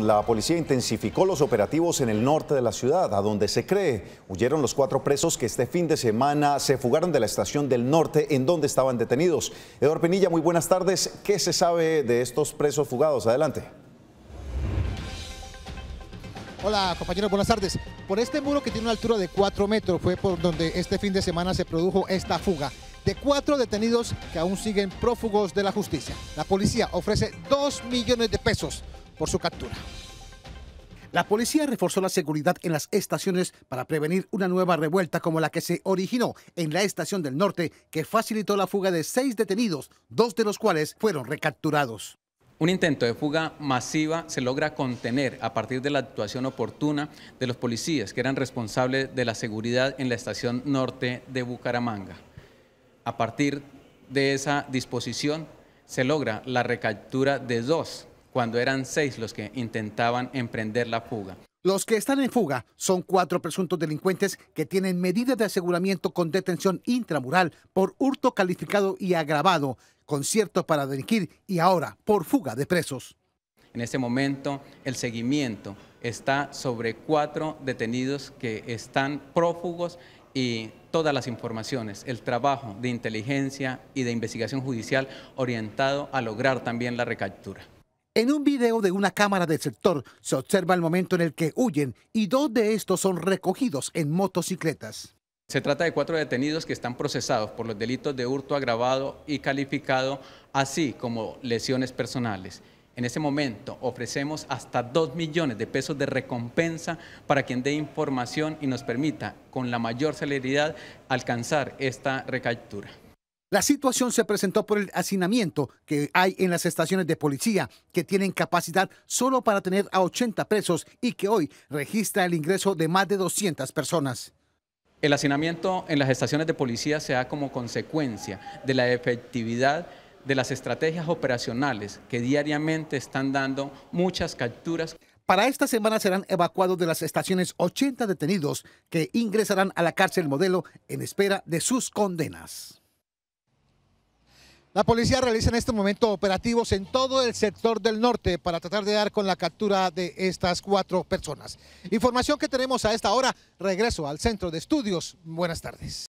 La policía intensificó los operativos en el norte de la ciudad, a donde se cree huyeron los cuatro presos que este fin de semana se fugaron de la estación del norte en donde estaban detenidos. Eduardo Penilla, muy buenas tardes. ¿Qué se sabe de estos presos fugados? Adelante. Hola compañeros, buenas tardes. Por este muro que tiene una altura de cuatro metros fue por donde este fin de semana se produjo esta fuga de cuatro detenidos que aún siguen prófugos de la justicia. La policía ofrece 2 millones de pesos por su captura. La policía reforzó la seguridad en las estaciones para prevenir una nueva revuelta como la que se originó en la estación del norte, que facilitó la fuga de seis detenidos, dos de los cuales fueron recapturados. Un intento de fuga masiva se logra contener a partir de la actuación oportuna de los policías que eran responsables de la seguridad en la estación norte de Bucaramanga. A partir de esa disposición se logra la recaptura de dos cuando eran seis los que intentaban emprender la fuga. Los que están en fuga son cuatro presuntos delincuentes que tienen medidas de aseguramiento con detención intramural por hurto calificado y agravado, conciertos para delinquir y ahora por fuga de presos. En este momento el seguimiento está sobre cuatro detenidos que están prófugos y todas las informaciones, el trabajo de inteligencia y de investigación judicial orientado a lograr también la recaptura. En un video de una cámara del sector se observa el momento en el que huyen y dos de estos son recogidos en motocicletas. Se trata de cuatro detenidos que están procesados por los delitos de hurto agravado y calificado, así como lesiones personales. En ese momento ofrecemos hasta 2 millones de pesos de recompensa para quien dé información y nos permita con la mayor celeridad alcanzar esta recaptura. La situación se presentó por el hacinamiento que hay en las estaciones de policía, que tienen capacidad solo para tener a 80 presos y que hoy registra el ingreso de más de 200 personas. El hacinamiento en las estaciones de policía se da como consecuencia de la efectividad de las estrategias operacionales que diariamente están dando muchas capturas. Para esta semana serán evacuados de las estaciones 80 detenidos que ingresarán a la cárcel modelo en espera de sus condenas. La policía realiza en este momento operativos en todo el sector del norte para tratar de dar con la captura de estas cuatro personas. Información que tenemos a esta hora. Regreso al centro de estudios. Buenas tardes.